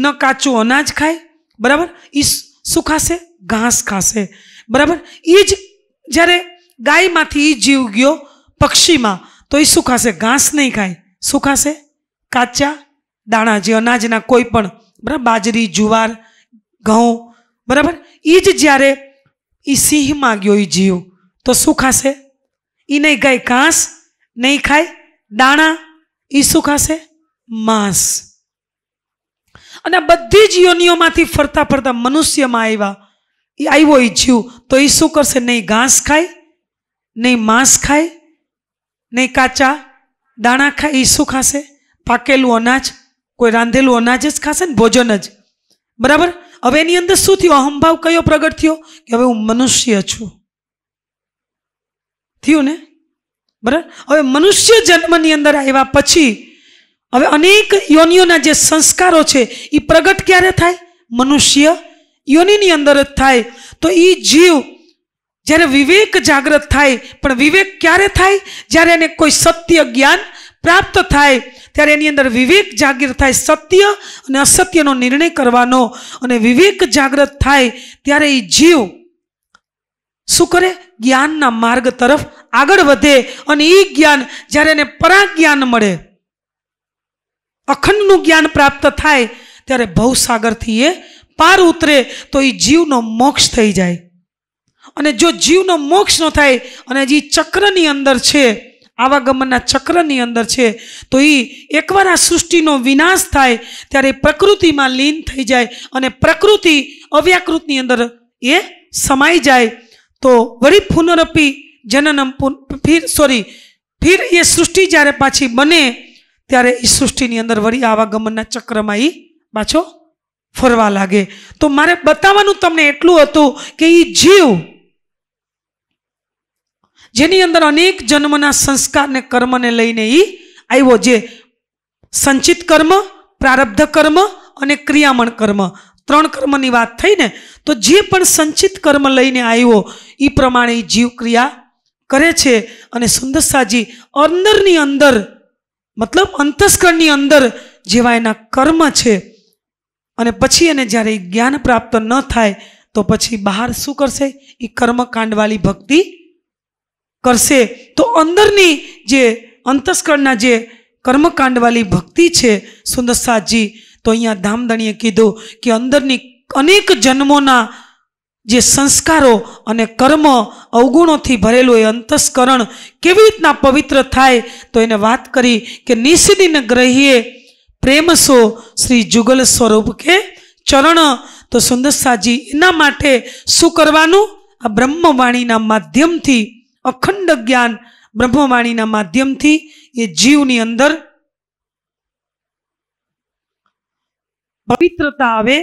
ન કાચું અનાજ ખાય બરાબર એ શું ખાશે ઘાસ ખાશે બરાબર એ જ જ્યારે ગાયમાંથી એ જીવ ગયો પક્ષીમાં તો એ શું ખાશે ઘાસ નહીં ખાય શું ખાશે કાચા દાણા જે અનાજના કોઈ પણ બરાબર બાજરી જુવાર ઘઉં બરાબર એ જ જ્યારે એ સિંહ માગ્યો એ જીવ તો શું ખાશે એ નહીં ગાય ઘાસ નહીં ખાય દાણા એ શું ખાશે માંસ અને બધી જ યોનિઓમાંથી ફરતા ફરતા મનુષ્યમાં આવ્યા એ આવ્યો એ જીવ તો એ શું કરશે નહીં ઘાસ ખાય નહીં માંસ ખાય નહીં કાચા દાણા ખાય એ શું ખાશે પાકેલું અનાજ કોઈ રાંધેલું અનાજ જ ખાશે ને ભોજન જ બરાબર હવે એની અંદર શું થયું અહંભાવ કયો પ્રગટ થયો કે હવે હું મનુષ્ય છું થયું ને બરાબર હવે મનુષ્ય જન્મની અંદર આવ્યા પછી હવે અનેક યોનિઓના જે સંસ્કારો છે એ પ્રગટ ક્યારે થાય મનુષ્ય યોનિની અંદર જ થાય તો એ જીવ જ્યારે વિવેક જાગૃત થાય પણ વિવેક ક્યારે થાય જ્યારે એને કોઈ સત્ય જ્ઞાન પ્રાપ્ત થાય ત્યારે એની અંદર વિવેક જાગીર થાય સત્ય અને અસત્યનો નિર્ણય કરવાનો અને વિવેક જાગૃત થાય ત્યારે એ જીવ શું કરે જ્ઞાનના માર્ગ તરફ આગળ વધે અને એ જ્ઞાન જ્યારે એને પરા જ્ઞાન મળે અખંડનું જ્ઞાન પ્રાપ્ત થાય ત્યારે ભવસાગરથી એ પાર ઉતરે તો એ જીવનો મોક્ષ થઈ જાય અને જો જીવનો મોક્ષ ન થાય અને જે ચક્રની અંદર છે આવાગમનના ચક્રની અંદર છે તો એ એકવાર આ સૃષ્ટિનો વિનાશ થાય ત્યારે પ્રકૃતિમાં લીન થઈ જાય અને પ્રકૃતિ અવ્યાકૃતની અંદર એ સમાઈ જાય તો વળી પુનરપી જનનમ પુન ફીર સોરી ફીર એ સૃષ્ટિ જ્યારે પાછી બને ત્યારે એ સૃષ્ટિની અંદર વળી આવાગમનના ચક્રમાં એ પાછો ફરવા લાગે તો મારે બતાવવાનું તમને એટલું હતું કે એ જીવ જેની અંદર અનેક જન્મના સંસ્કારને કર્મને લઈને એ આવ્યો જે સંચિત કર્મ પ્રારબ્ધ કર્મ અને ક્રિયામણ કર્મ ત્રણ કર્મની વાત થઈ ને તો જે પણ સંચિત કર્મ લઈને આવ્યો એ પ્રમાણે એ જીવક્રિયા કરે છે અને સુંદરસાજી અંદરની અંદર મતલબ અંતસ્કરણની અંદર જેવા એના કર્મ છે અને પછી એને જ્યારે જ્ઞાન પ્રાપ્ત ન થાય તો પછી બહાર શું કરશે એ કર્મકાંડવાળી ભક્તિ કરશે તો અંદરની જે અંતસ્કરણના જે કર્મકાંડવાળી ભક્તિ છે સુંદરસાદજી તો અહીંયા ધામધણીએ કીધું કે અંદરની અનેક જન્મોના જે સંસ્કારો અને કર્મ અવગુણોથી ભરેલું એ અંતસ્કરણ કેવી રીતના પવિત્ર થાય તો એને વાત કરી કે નિષિદિન ગ્રહીએ પ્રેમસો શ્રી જુગલ સ્વરૂપ કે ચરણ તો સુંદરસાજી એના માટે શું કરવાનું આ બ્રહ્મવાણીના માધ્યમથી અખંડ જ્ઞાન બ્રહ્મવાણીના માધ્યમથી એ જીવની અંદર પવિત્રતા આવે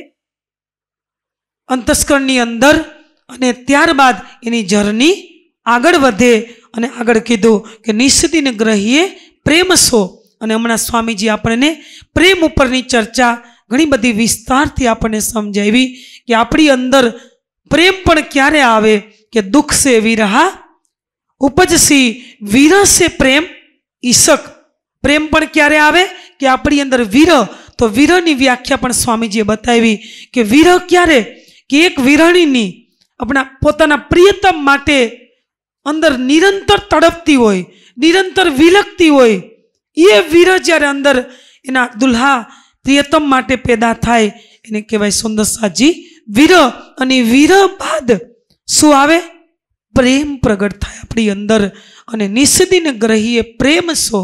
અંતસ્કરણની અંદર અને ત્યારબાદ એની જર્ની આગળ વધે અને આગળ કીધું કે નિશ્ચિતિને ગ્રહીએ પ્રેમ સો અને હમણાં સ્વામીજી આપણને પ્રેમ ઉપરની ચર્ચા ઘણી બધી વિસ્તારથી આપણને સમજાવી કે આપણી અંદર પ્રેમ પણ ક્યારે આવે કે દુઃખ સે વિરહા ઉપજસી વિરસે પ્રેમ ઈશક પ્રેમ પણ ક્યારે આવે કે આપણી અંદર વિરહ તો વિરહની વ્યાખ્યા પણ સ્વામીજીએ બતાવી કે વિરહ ક્યારે કે એક વિરણીની આપણા પોતાના પ્રિયતમ માટે અંદર નિરંતર તડપતી હોય નિરંતર વિલકતી હોય એ વિરહ જ્યારે અંદર એના દુલ્હા પ્રિયતમ માટે પેદા થાય એને કહેવાય સુંદરસાજી વિરહ અને વિરહ બાદ શું આવે प्रेम प्रगट थे अपनी अंदर निस्दिन ग्रही प्रेम सो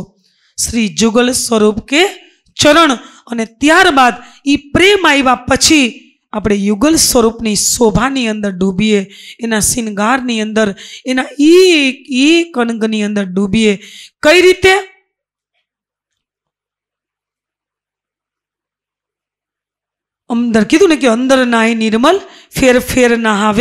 श्री जुगल स्वरूप के चरण और त्यारबाद येम आया पी आप युगल स्वरूप शोभा डूबीए एना श्रृंगार अंदर एना कणगनी अंदर डूबीए कई रीते अंदर कीधु ने कि अंदर नाय निर्मल फेर फेर ना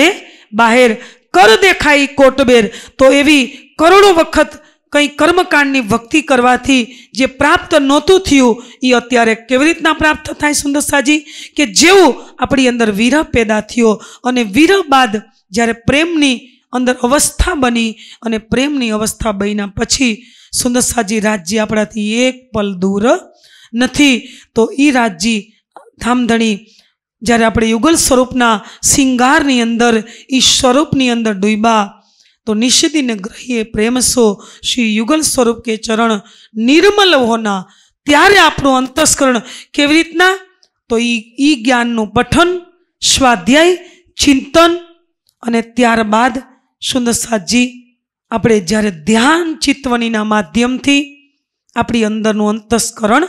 बाहर કર દેખાય કોટબેર તો એવી કરોડો વખત કંઈ કર્મકાંડની ભક્તિ કરવાથી જે પ્રાપ્ત નહોતું થયું એ અત્યારે કેવી રીતના પ્રાપ્ત થાય સુંદરસાજી કે જેવું આપણી અંદર વિરહ પેદા થયો અને વિરહ બાદ જ્યારે પ્રેમની અંદર અવસ્થા બની અને પ્રેમની અવસ્થા બન્યા પછી સુંદરસાજી રાજ્ય આપણાથી એક પલ દૂર નથી તો એ રાજજી ધામધણી જ્યારે આપણે યુગલ સ્વરૂપના શિંગારની અંદર એ સ્વરૂપની અંદર ડૂબા તો નિશ્ચિતિને ગ્રહીએ પ્રેમસો શ્રી યુગલ સ્વરૂપ કે ચરણ નિર્મલ હોના ત્યારે આપણું અંતસ્કરણ કેવી રીતના તો એ ઈ જ્ઞાનનું પઠન સ્વાધ્યાય ચિંતન અને ત્યારબાદ સુંદર સાજી આપણે જ્યારે ધ્યાન ચિત્તવનીના માધ્યમથી આપણી અંદરનું અંતસ્કરણ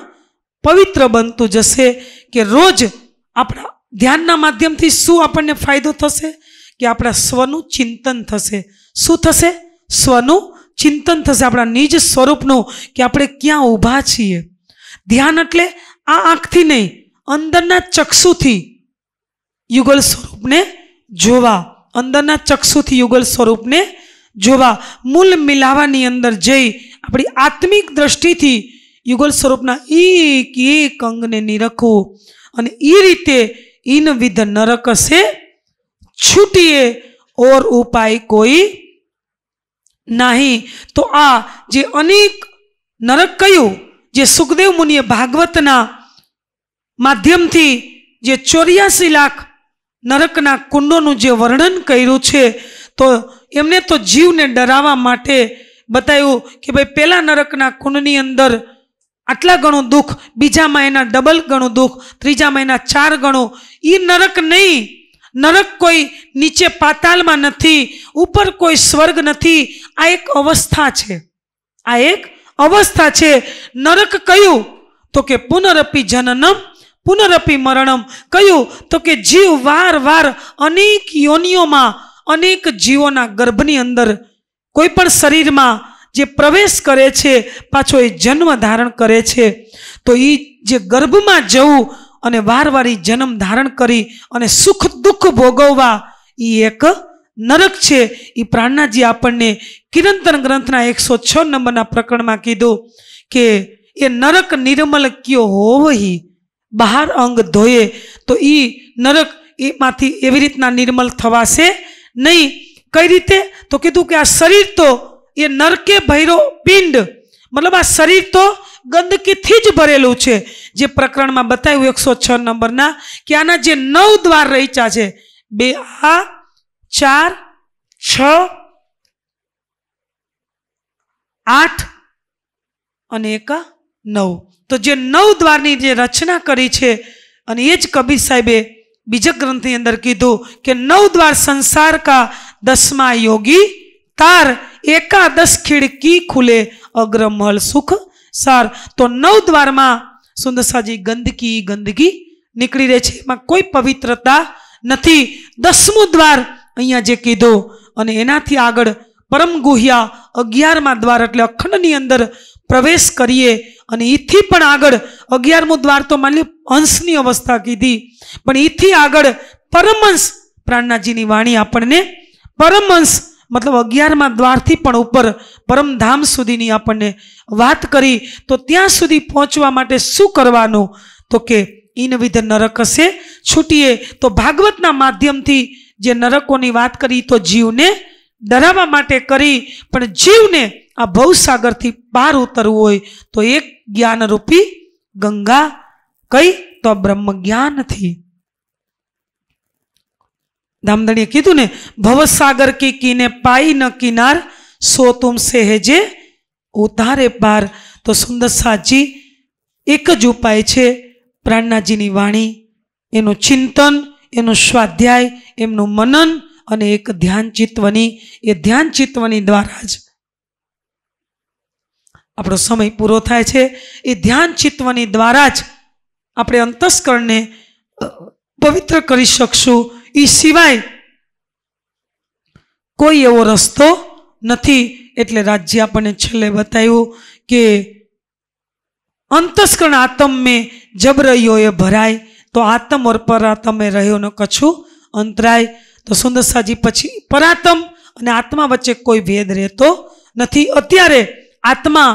પવિત્ર બનતું જશે કે રોજ આપણા ધ્યાનના માધ્યમથી શું આપણને ફાયદો થશે કે આપણા સ્વનું ચિંતન થશે શું થશે સ્વનું ચિંતન થશે આપણા નિજ સ્વરૂપનું કે આપણે ક્યાં ઊભા છીએ ધ્યાન એટલે આ આંખથી નહીં અંદરના ચક્ષુથી યુગલ સ્વરૂપને જોવા અંદરના ચક્ષુથી યુગલ સ્વરૂપને જોવા મૂલ મિલાવાની અંદર જઈ આપણી આત્મિક દ્રષ્ટિથી યુગલ સ્વરૂપના એક એક અંગને નિરખવું અને એ રીતે ઇન વિધ नरक से છૂટીએ ઓર ઉપાય કોઈ નહીં તો આ જે અનેક નરક કયું જે સુખદેવ મુનિએ ભાગવતના માધ્યમથી જે ચોર્યાસી લાખ નરકના કુંડોનું જે વર્ણન કર્યું છે તો એમને તો જીવને ડરાવવા માટે બતાવ્યું કે ભાઈ પહેલાં નરકના કુંડની અંદર આટલા ગણું દુઃખ બીજામાં એના ડબલ ગણું દુઃખ ત્રીજામાં એના ચાર ગણું એ નરક નહીં નરક કોઈ નીચે પાતાલમાં નથી ઉપર કોઈ સ્વર્ગ નથી આ એક અવસ્થા છે આ એક અવસ્થા છે નરક કયું તો કે પુનરપી જનનમ પુનરપી મરણમ કયું તો કે જીવ વાર વાર અનેક યોનિઓમાં અનેક જીવોના ગર્ભની અંદર કોઈ પણ શરીરમાં જે પ્રવેશ કરે છે પાછો એ જન્મ ધારણ કરે છે તો એ જે ગર્ભમાં જવું અને વારવાર જન્મ ધારણ કરી અને સુખ દુઃખ ભોગવવા એ એક નરક છે એ પ્રાણનાજી આપણને કિરંતન ગ્રંથના એકસો છ નંબરના પ્રકરણમાં કીધું કે એ નરક નિર્મલ કયો હોવહી બહાર અંગ ધોયે તો એ નરક એમાંથી એવી રીતના નિર્મલ થવાશે નહીં કઈ રીતે તો કીધું કે આ શરીર તો એ નરકે ભૈરો પિંડ મતલબ આ શરીર તો ગંદકીથી જ ભરેલું છે જે પ્રકરણમાં બતાવ્યું એકસો છ નંબરના કે આના જે નવ દ્વાર રહીચા છે બે આ ચાર છ આઠ અને એક નવ તો જે નવ દ્વારની જે રચના કરી છે અને એ જ કબીર સાહેબે બીજા ગ્રંથની અંદર કીધું કે નવ દ્વાર સંસાર કા દસમા યોગી તાર એકાદશ ખીડકી ખુલે અગ્રમહલ સુખ સાર તો નવ દ્વારમાં સુંદરસાજી ગંદકી ગંદકી નીકળી રહે છે એમાં કોઈ પવિત્રતા નથી દસમું દ્વાર અહીંયા જે કીધું અને એનાથી આગળ પરમ ગુહ્યા અગિયારમાં દ્વાર એટલે અખંડની અંદર પ્રવેશ કરીએ અને એથી પણ આગળ અગિયારમું દ્વાર તો માની હંસની અવસ્થા કીધી પણ એથી આગળ પરમહંસ પ્રાણનાથજીની વાણી આપણને પરમહંસ મતલબ અગિયારમાં દ્વારથી પણ ઉપર પરમધામ સુધીની આપણને વાત કરી તો ત્યાં સુધી પહોંચવા માટે શું કરવાનું તો કે ઇનવિધ નરક હશે છૂટીએ તો ભાગવતના માધ્યમથી જે નરકોની વાત કરી તો જીવને ડરાવવા માટે કરી પણ જીવને આ ભવસાગરથી પાર ઉતરવું હોય તો એક જ્ઞાનરૂપી ગંગા કઈ તો બ્રહ્મ જ્ઞાનથી ધામધણીએ કીધું ને ભવસાગર કી કીને પાઈ ન કિનાર સો તુમસે હેજે ઉતારે પાર તો સુંદર સાજી એક જ ઉપાય છે પ્રાણનાજીની વાણી એનું ચિંતન એનું સ્વાધ્યાય એમનું મનન અને એક ધ્યાન ચિત્વની એ ધ્યાન ચિત્વની દ્વારા જ આપણો સમય પૂરો થાય છે એ ધ્યાન ચિત્વની દ્વારા જ આપણે અંતસ્કરણને પવિત્ર કરી શકશું એ સિવાય કોઈ એવો રસ્તો નથી એટલે રાજ્ય આપણને છેલ્લે બતાવ્યું કે અંતસ્કરણ આતમ મેં જબ રહ્યો એ ભરાય તો આતમ ઓર પરાતમે રહ્યો ન કછું અંતરાય તો સુંદરસાજી પછી પરાતમ અને આત્મા વચ્ચે કોઈ ભેદ રહેતો નથી અત્યારે આત્મા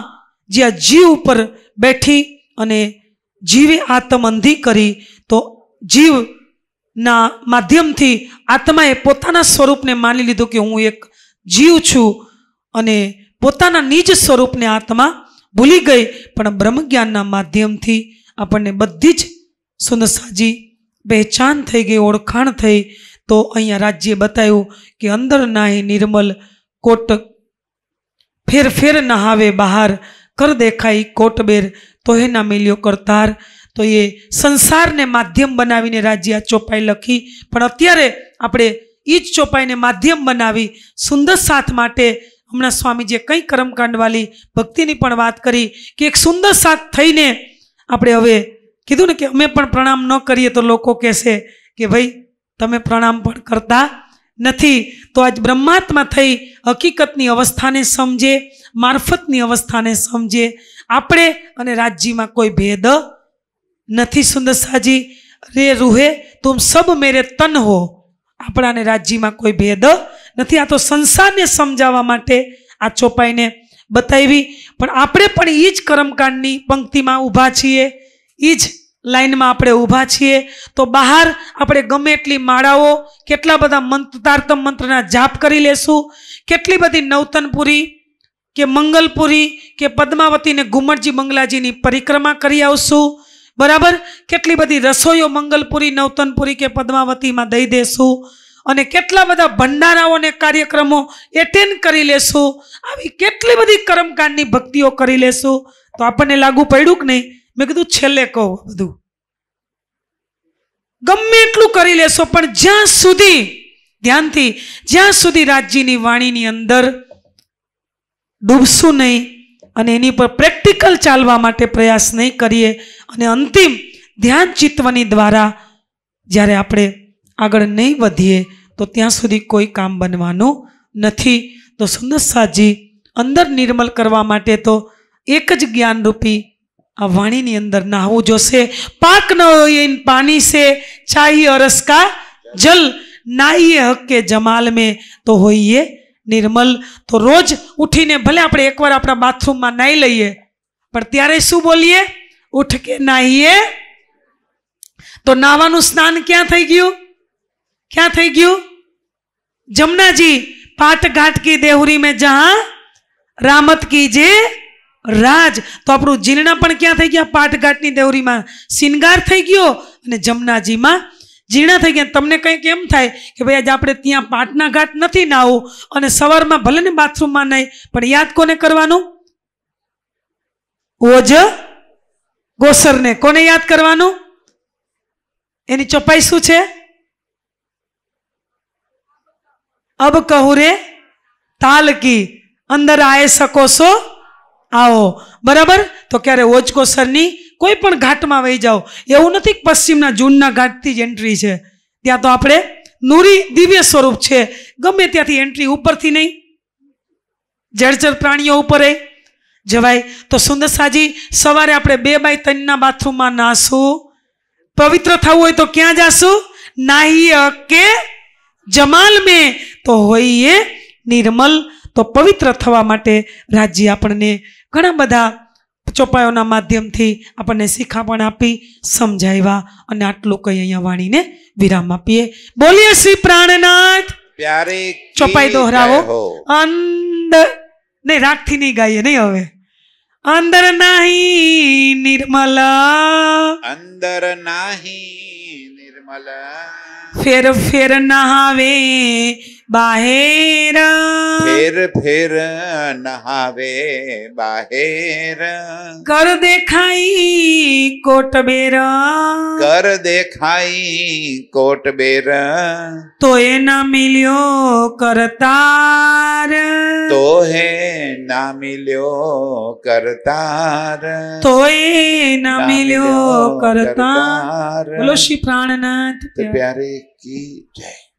જ્યાં જીવ ઉપર બેઠી અને જીવે આતમ અંધી કરી તો જીવ ના માધ્યમથી આત્માએ પોતાના સ્વરૂપને માની લીધું કે હું એક જીવ છું અને પોતાના નિજ સ્વરૂપને આત્મા ભૂલી ગઈ પણ બ્રહ્મજ્ઞાનના માધ્યમથી આપણને બધી જ સુંદર સાજી પહેચાન થઈ ગઈ ઓળખાણ થઈ તો અહીંયા રાજ્યે બતાવ્યું કે અંદર નાહી નિર્મલ કોટ ફેર ફેર નહાવે બહાર કર દેખાઈ કોટબેર તોહે ના મિલ્યો કરતાર તો એ સંસારને માધ્યમ બનાવીને રાજ્ય આ ચોપાઈ લખી પણ અત્યારે આપણે એ જ ચોપાઈને માધ્યમ બનાવી સુંદર સાથ માટે હમણાં સ્વામીજીએ કંઈ કર્મકાંડવાળી ભક્તિની પણ વાત કરી કે એક સુંદર સાથ થઈને આપણે હવે કીધું ને કે અમે પણ પ્રણામ ન કરીએ તો લોકો કહેશે કે ભાઈ તમે પ્રણામ પણ કરતા નથી તો આજ બ્રહ્માત્મા થઈ હકીકતની અવસ્થાને સમજે મારફતની અવસ્થાને સમજે આપણે અને રાજ્યમાં કોઈ ભેદ નથી સુંદર સાજી રે રૂહે તુમ સબ મેરે તન હો આપણાને રાજ્યમાં કોઈ ભેદ નથી આ તો સંસારને સમજાવવા માટે આ ચોપાઈને બતાવી પણ આપણે પણ એ જ કરમકાંડની પંક્તિમાં ઊભા છીએ એ જ લાઈનમાં આપણે ઊભા છીએ તો બહાર આપણે ગમે એટલી માળાઓ કેટલા બધા મંત્ર તારતમ મંત્રના જાપ કરી લેશું કેટલી બધી નવતનપુરી કે મંગલપુરી કે પદ્માવતીને ને મંગલાજીની પરિક્રમા કરી આવશું બરાબર કેટલી બધી રસોઈઓ મંગલપુરી નવતનપુરી કે પદ્માવતીમાં દઈ દેશું અને કેટલા બધા ભંડારાઓને કાર્યક્રમો એટેન્ડ કરી લેશું આવી કેટલી બધી કરમકાંડની ભક્તિઓ કરી લેશું તો આપણને લાગુ પડ્યું કે નહીં મેં કીધું છેલ્લે કહો બધું ગમે એટલું કરી લેશો પણ જ્યાં સુધી ધ્યાનથી જ્યાં સુધી રાજજીની વાણીની અંદર ડૂબશું નહીં અને એની પર પ્રેક્ટિકલ ચાલવા માટે પ્રયાસ નહીં કરીએ અને અંતિમ ધ્યાન ચિત્તવની દ્વારા જ્યારે આપણે આગળ નહીં વધીએ તો ત્યાં સુધી કોઈ કામ બનવાનું નથી તો સુંદરસાજી અંદર નિર્મલ કરવા માટે તો એક જ જ્ઞાનરૂપી આ વાણીની અંદર નાહવું જોશે પાક ન હોય પાણી છે ચાહી અરસકા જલ નાહીએ હક કે જમાલ મેં તો હોઈએ નિર્મલ તો રોજ ઉઠીને ભલે આપણે એકવાર આપણા બાથરૂમમાં નાહી લઈએ પણ ત્યારે શું બોલીએ ઉઠ કે નાહીએ તો નાવાનું સ્નાન ક્યાં થઈ ગયું ક્યાં થઈ ગયું જમનાજી પાટ ઘાટ કી દેહુરી મેં જહા રામત કી જે રાજ તો આપણું જીર્ણ પણ ક્યાં થઈ ગયા પાટઘાટની દેવરીમાં શિનગાર થઈ ગયો અને જમનાજીમાં ઝીણા થઈ ગયા તમને કંઈક એમ થાય કે ભાઈ આજે આપણે ત્યાં પાટના ઘાટ નથી નાવું અને સવારમાં ભલે ને બાથરૂમમાં નહીં પણ યાદ કોને કરવાનું ઓજ ગોસરને કોને યાદ કરવાનું એની ચોપાઈ શું છે અબ કહું રે તાલકી અંદર આય શકો છો આવો બરાબર તો ક્યારે ઓજ કોસરની કોઈ પણ ઘાટમાં વહી જાઓ એવું નથી પશ્ચિમના જૂનના ઘાટથી જ એન્ટ્રી છે ત્યાં તો આપણે નૂરી દિવ્ય સ્વરૂપ છે ગમે ત્યાંથી એન્ટ્રી ઉપરથી નહીં જળચર પ્રાણીઓ ઉપર જવાય તો સુંદરસાજી સવારે આપણે બે બાય ત્રણના બાથરૂમમાં નાશું પવિત્ર થવું હોય તો ક્યાં જાશું નાહી કે જમાલ મેં તો હોઈએ નિર્મલ તો પવિત્ર થવા માટે રાજ્ય આપણને ઘણા બધા ચોપાયોના માધ્યમથી આપણને શીખા પણ આપી સમજાવ્યા અને આટલું કઈ અહીંયા વાણીને વિરામ આપીએ બોલીએ શ્રી પ્રાણનાથ પ્યારે ચોપાઈ દોહરાવો અંદર ને રાગથી નહીં ગાઈએ નહીં હવે અંદર નાહી નિર્મલ અંદર નાહી નિર્મલ ફેર ફેર નહાવે बाहेर फिर फिर नहावे बाहेर कर देखाई कोट बेर कर देखाई कोट बेर तो ये न मिलियो करतार तो है न मिलियो करतार तो ये न मिलियो करतार बोलो श्री प्राणनाथ तो प्यारे की जय